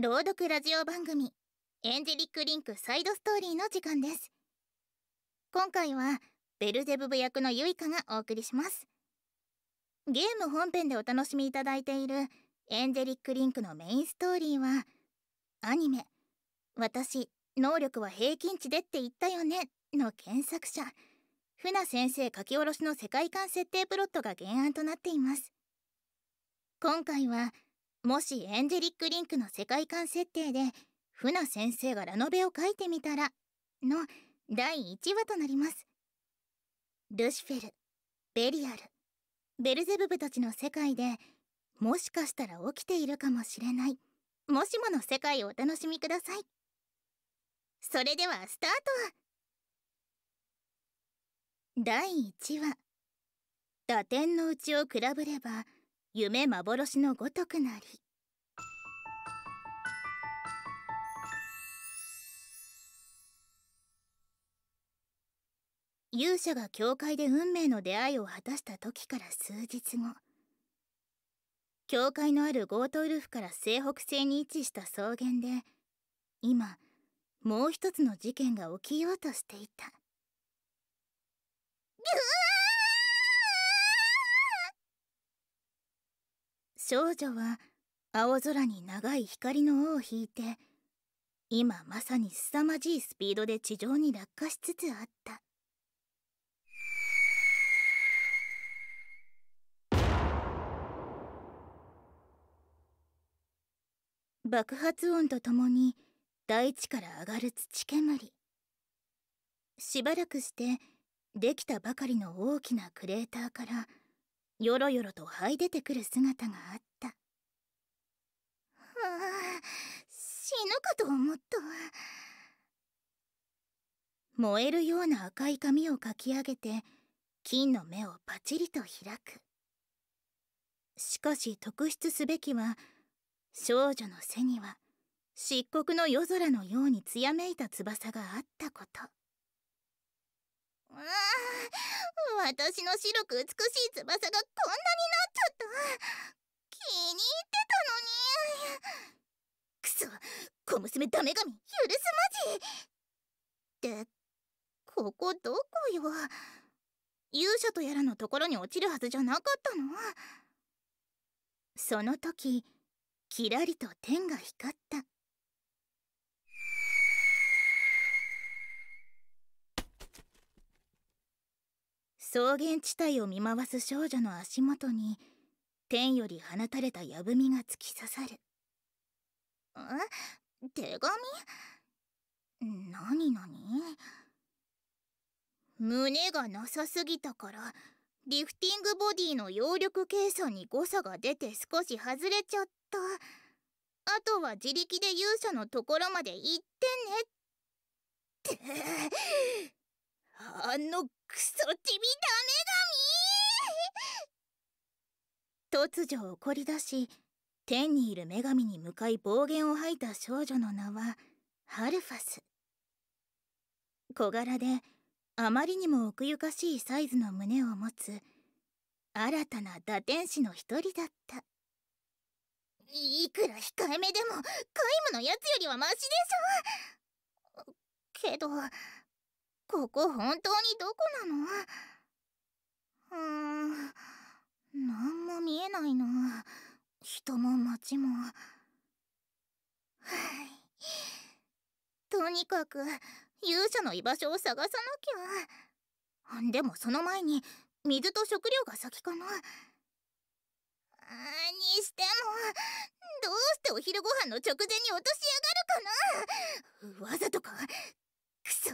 朗読ラジオ番組エンジェリックリンクサイドストーリーの時間です今回はベルゼブブ役のユイカがお送りしますゲーム本編でお楽しみいただいているエンジェリックリンクのメインストーリーはアニメ私能力は平均値でって言ったよねの検索者船先生書き下ろしの世界観設定プロットが原案となっています今回はもしエンジェリック・リンクの世界観設定でフナ先生がラノベを書いてみたらの第1話となりますルシフェルベリアルベルゼブブたちの世界でもしかしたら起きているかもしれないもしもの世界をお楽しみくださいそれではスタート第1話打点のうちを比べれば夢幻のごとくなり勇者が教会で運命の出会いを果たした時から数日後教会のあるゴートウルフから西北西に位置した草原で今もう一つの事件が起きようとしていた少女は青空に長い光の尾を引いて今まさに凄まじいスピードで地上に落下しつつあった爆発音とともに大地から上がる土煙しばらくしてできたばかりの大きなクレーターからよろよろと這い出てくる姿があったはあ死ぬかと思った燃えるような赤い髪をかき上げて金の目をパチリと開くしかし特筆すべきは少女の背には漆黒の夜空のようにつやめいた翼があったことわわ私の白く美しい翼がこんなになっちゃった気に入ってたのにくそ小娘ダメ神許すまじってここどこよ勇者とやらのところに落ちるはずじゃなかったのその時きらりと天が光った草原地帯を見回す少女の足元に天より放たれた矢踏みが突き刺さるえ手紙何何胸がなさすぎたからリフティングボディの揚力計算に誤差が出て少し外れちゃったあとは自力で勇者のところまで行ってねってあのクソチビダメ神突如怒り出し天にいる女神に向かい暴言を吐いた少女の名はハルファス小柄であまりにも奥ゆかしいサイズの胸を持つ新たな堕天使の一人だったいくら控えめでも皆無のやつよりはマシでしょけどここ本当にどこなのうーん何も見えないな人も街もはいとにかく勇者の居場所を探さなきゃでもその前に水と食料が先かなにしてもどうしてお昼ご飯の直前に落としやがるかなわざとかくそ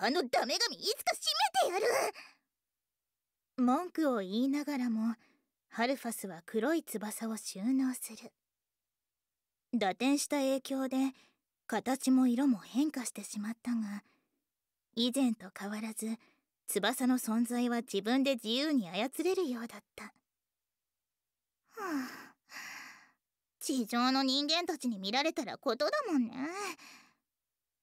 あのダメ神いつか閉めてやる文句を言いながらもハルファスは黒い翼を収納する打点した影響で形も色も変化してしまったが以前と変わらず翼の存在は自分で自由に操れるようだった、はあ、地上の人間たちに見られたらことだもんね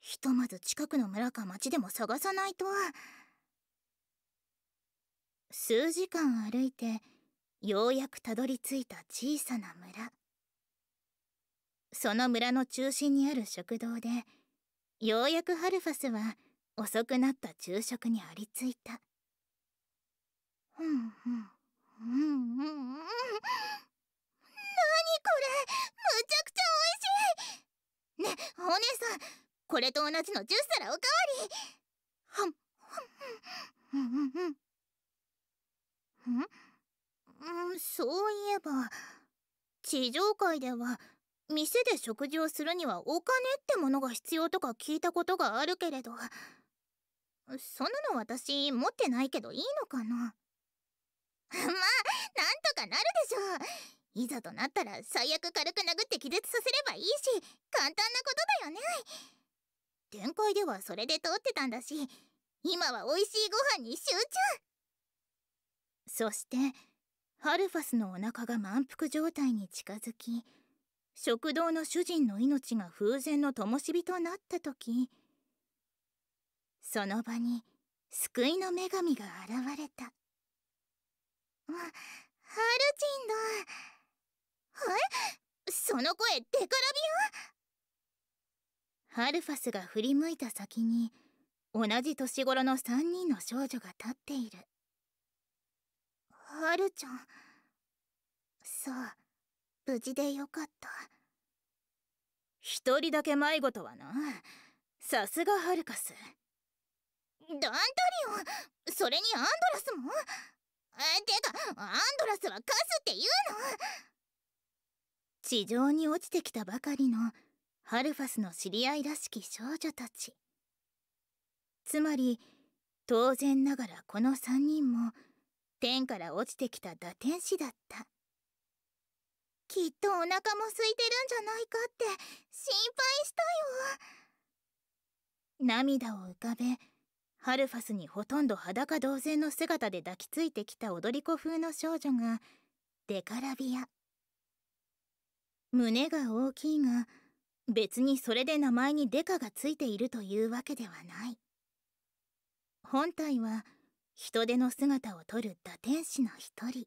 ひとまず近くの村か町でも探さないと数時間歩いてようやくたどり着いた小さな村その村の中心にある食堂でようやくハルファスは遅くなった昼食にありついたうんうんうんうんん何これむちゃくちゃおいしいねお姉さんこれと同じの10皿おかわりはんうんうんうんうんそういえば地上界では店で食事をするにはお金ってものが必要とか聞いたことがあるけれどそんなの私持ってないけどいいのかな まあなんとかなるでしょういざとなったら最悪軽く殴って気絶させればいいし簡単なことだよね展開ではそれで通ってたんだし今は美味しいご飯に集中そしてハルファスのお腹が満腹状態に近づき食堂の主人の命が風前の灯火となった時その場に救いの女神が現れたあハルチンだえその声デカラビアハルファスが振り向いた先に同じ年頃の3人の少女が立っているハルちゃんさあ無事でよかった一人だけ迷子とはなさすがハルカスダンタリオンそれにアンドラスもてかアンドラスはカスって言うの地上に落ちてきたばかりのハルファスの知り合いらしき少女たちつまり当然ながらこの3人も天から落ちてきた堕天使だったきっとお腹も空いてるんじゃないかって心配したよ涙を浮かべハルファスにほとんど裸同然の姿で抱きついてきた踊り子風の少女がデカラビア胸が大きいが別にそれで名前にデカがついているというわけではない本体は人手の姿をとる堕天使の一人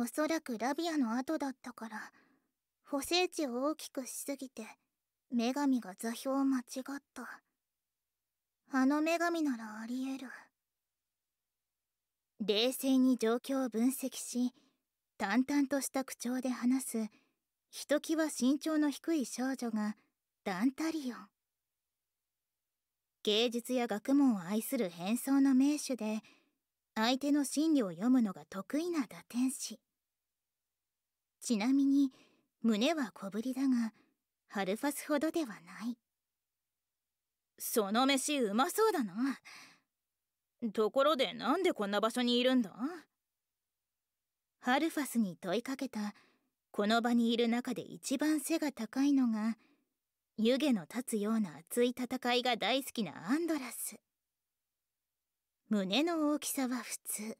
おそらくラビアの後だったから補正値を大きくしすぎて女神が座標を間違ったあの女神ならありえる冷静に状況を分析し淡々とした口調で話すひときわ身長の低い少女がダンタリオン芸術や学問を愛する変装の名手で相手の心理を読むのが得意な打天使ちなみに胸は小ぶりだがハルファスほどではないその飯うまそうだなところでなんでこんな場所にいるんだハルファスに問いかけたこの場にいる中で一番背が高いのが湯気の立つような熱い戦いが大好きなアンドラス胸の大きさは普通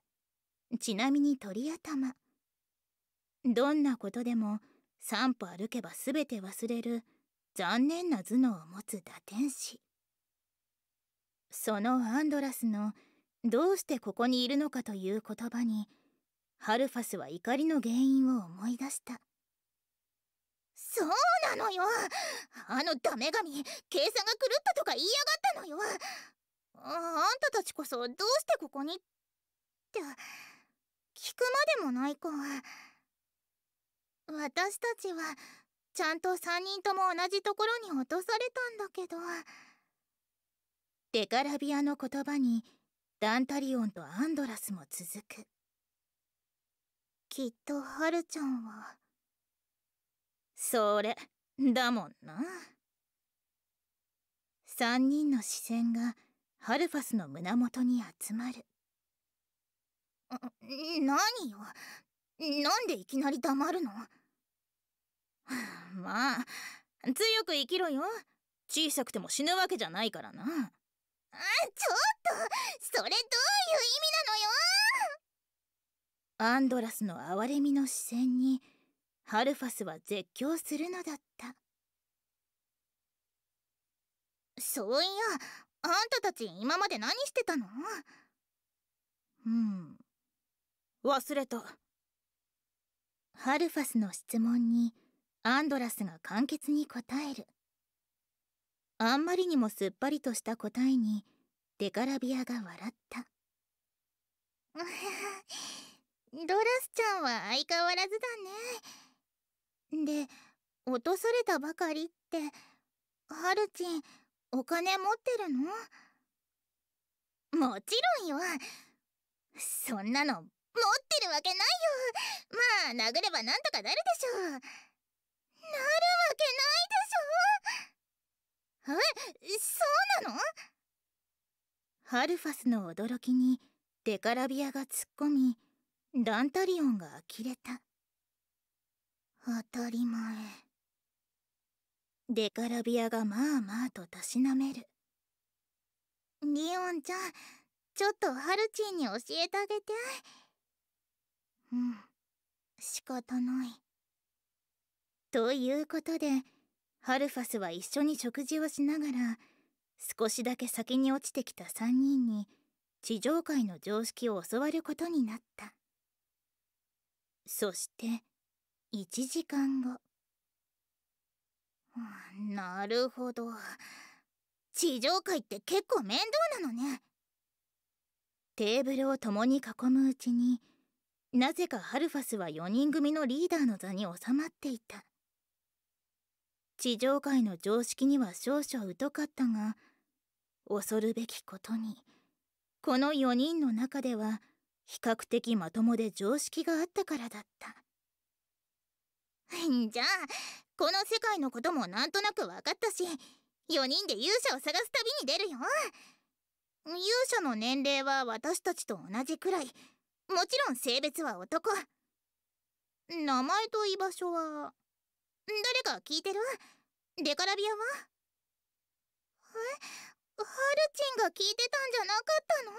ちなみに鳥頭どんなことでも3歩歩けば全て忘れる残念な頭脳を持つ打天使そのアンドラスのどうしてここにいるのかという言葉にハルファスは怒りの原因を思い出したそうなのよあのダメ神計算が狂ったとか言いやがったのよあんたたちこそどうしてここにって聞くまでもないか。私たちはちゃんと3人とも同じところに落とされたんだけどデカラビアの言葉にダンタリオンとアンドラスも続くきっとハルちゃんはそれだもんな3人の視線がハルファスの胸元に集まる何よなんでいきなり黙るのまあ強く生きろよ小さくても死ぬわけじゃないからなあちょっとそれどういう意味なのよアンドラスの憐れみの視線にハルファスは絶叫するのだったそういやあんたたち今まで何してたのうん忘れたハルファスの質問にアンドラスが簡潔に答えるあんまりにもすっぱりとした答えにデカラビアが笑った ドラスちゃんは相変わらずだねで落とされたばかりってハルチンお金持ってるのもちろんよそんなの持ってるわけないよまあ殴ればなんとかなるでしょうなるわけないでしょえそうなのハルファスの驚きにデカラビアが突っ込みダンタリオンが呆れた当たり前デカラビアがまあまあとたしなめるリオンちゃんちょっとハルチーに教えてあげてうん仕方ないということでハルファスは一緒に食事をしながら少しだけ先に落ちてきた3人に地上界の常識を教わることになったそして1時間後なるほど地上界って結構面倒なのねテーブルを共に囲むうちになぜかハルファスは4人組のリーダーの座に収まっていた地上界の常識には少々疎かったが恐るべきことにこの4人の中では比較的まともで常識があったからだった じゃあこの世界のこともなんとなく分かったし4人で勇者を探す旅に出るよ勇者の年齢は私たちと同じくらいもちろん性別は男名前と居場所は誰か聞いてるデカラビアはえハルチンが聞いてたんじゃなかったの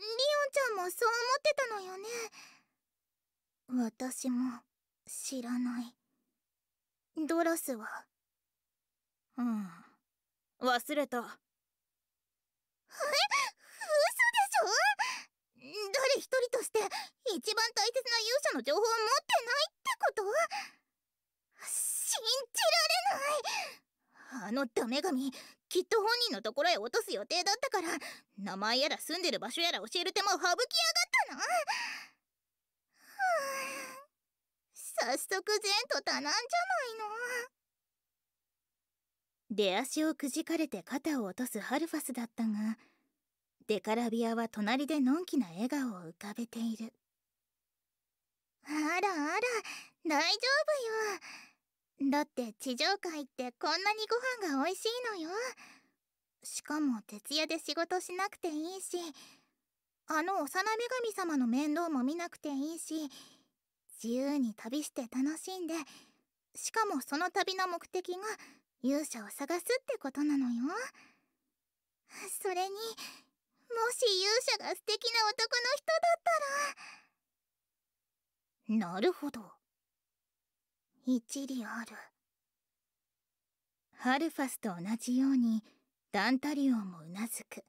リオンちゃんもそう思ってたのよね私も知らないドラスはうん忘れたえ嘘でしょ誰一人として一番大切な勇者の情報を持ってないってこと信じられないあのダメ神きっと本人のところへ落とす予定だったから名前やら住んでる場所やら教える手間を省きやがったな早速善と多難じゃないの出足をくじかれて肩を落とすハルファスだったがデカラビアは隣でのんきな笑顔を浮かべているあらあら大丈夫よだって地上界ってこんなにご飯が美味しいのよしかも徹夜で仕事しなくていいしあの幼女神様の面倒も見なくていいし自由に旅して楽しんでしかもその旅の目的が勇者を探すってことなのよそれにもし勇者が素敵な男の人だったらなるほど一理あるハルファスと同じようにダンタリオンもうなずく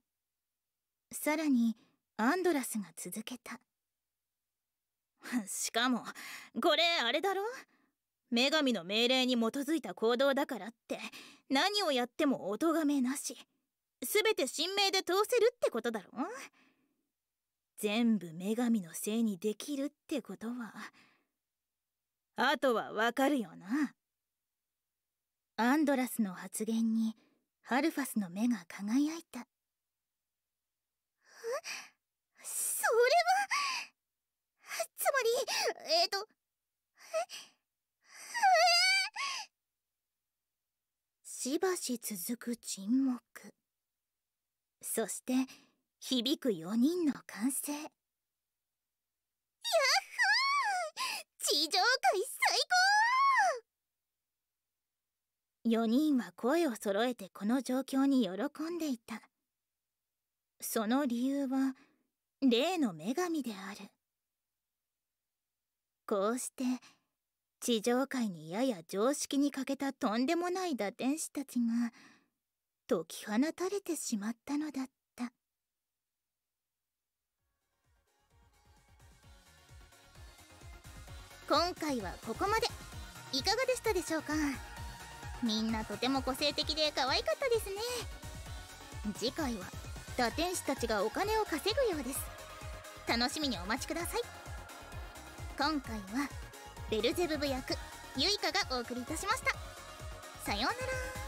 さらにアンドラスが続けた しかもこれあれだろ女神の命令に基づいた行動だからって何をやってもお咎めなし全て神明で通せるってことだろ全部女神のせいにできるってことはあとはわかるよなアンドラスの発言にハルファスの目が輝いたそれはつまりえっ、ー、としばし続く沈黙そして響く4人の歓声地上界最高4人は声を揃えてこの状況に喜んでいたその理由は例の女神であるこうして地上界にやや常識に欠けたとんでもない打天使たちが解き放たれてしまったのだった今回はここまでいかがでしたでしょうかみんなとても個性的で可愛かったですね次回は堕天使たちがお金を稼ぐようです楽しみにお待ちください今回はベルゼブブ役ユイカがお送りいたしましたさようなら